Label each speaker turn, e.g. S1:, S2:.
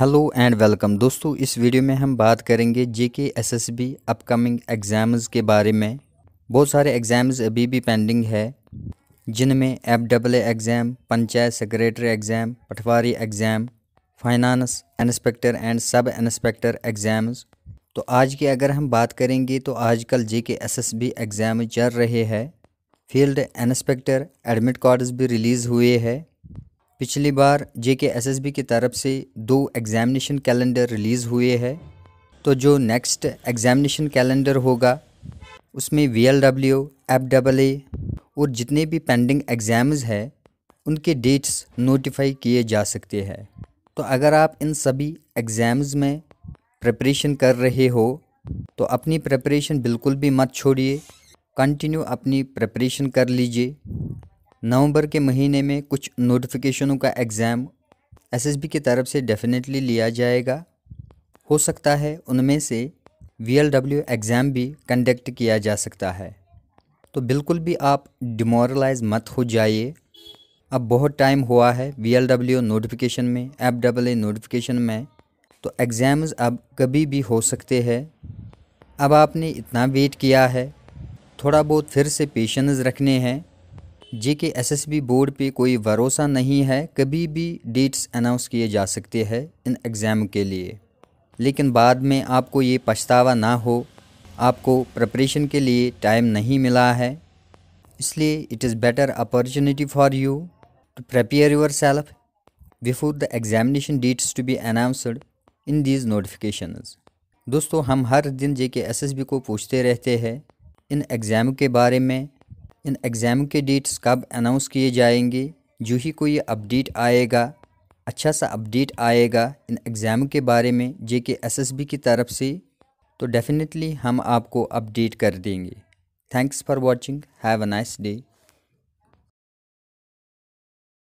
S1: hello and welcome दोस्तों इस video में हम बात करेंगे J K S S B upcoming exams के बारे में बहुत सारे एग्ज़ाम्स अभी भी पेंडिंग है जिनमें F double exam panchayat secretary exam patwari exam finance inspector and sub inspector exams तो आज की अगर हम बात करेंगे तो आजकल जे K S S B exam चल रहे हैं फील्ड इंस्पेक्टर एडमिट कार्ड्स भी रिलीज़ हुए हैं पिछली बार जे के एस एस बी की तरफ से दो एग्ज़ामिनेशन कैलेंडर रिलीज़ हुए हैं तो जो नेक्स्ट एग्ज़ामिनेशन कैलेंडर होगा उसमें V L W F double A और जितने भी पेंडिंग एग्ज़ाम्स हैं उनके डेट्स नोटिफाई किए जा सकते हैं तो अगर आप इन सभी एग्ज़ाम्स में प्रिपरेशन कर रहे हो तो अपनी प्रिपरेशन बिल्कुल भी मत छोड़िए कंटिन्यू अपनी प्रिपरेशन कर लीजिए नवंबर के महीने में कुछ नोटिफिकेशनों का एग्ज़ाम एसएसबी की तरफ से डेफिनेटली लिया जाएगा हो सकता है उनमें से वीएलडब्ल्यू एग्ज़ाम भी कंडक्ट किया जा सकता है तो बिल्कुल भी आप डिमोरलाइज मत हो जाइए अब बहुत टाइम हुआ है वीएलडब्ल्यू नोटिफिकेशन में एफ डब्ल ए नोटिफिकेशन में तो एग्ज़ाम्स अब कभी भी हो सकते हैं अब आपने इतना वेट किया है थोड़ा बहुत फिर से पेशेंस रखने हैं जे K S S B board पे कोई भरोसा नहीं है कभी भी डेट्स अनाउंस किए जा सकते हैं इन एग्ज़ाम के लिए लेकिन बाद में आपको ये पछतावा ना हो आपको प्रपरेशन के लिए टाइम नहीं मिला है इसलिए it is better opportunity for you to prepare yourself before the examination dates to be announced in these notifications दोस्तों हम हर दिन जे के एस एस बी को पूछते रहते हैं इन एग्ज़ाम के बारे में इन एग्ज़ाम के डेट्स कब अनाउंस किए जाएंगे जो ही कोई अपडेट आएगा अच्छा सा अपडेट आएगा इन एग्ज़ाम के बारे में जे के एस एस बी की तरफ से तो डेफ़िनेटली हम आपको अपडेट कर देंगे thanks for watching have a nice day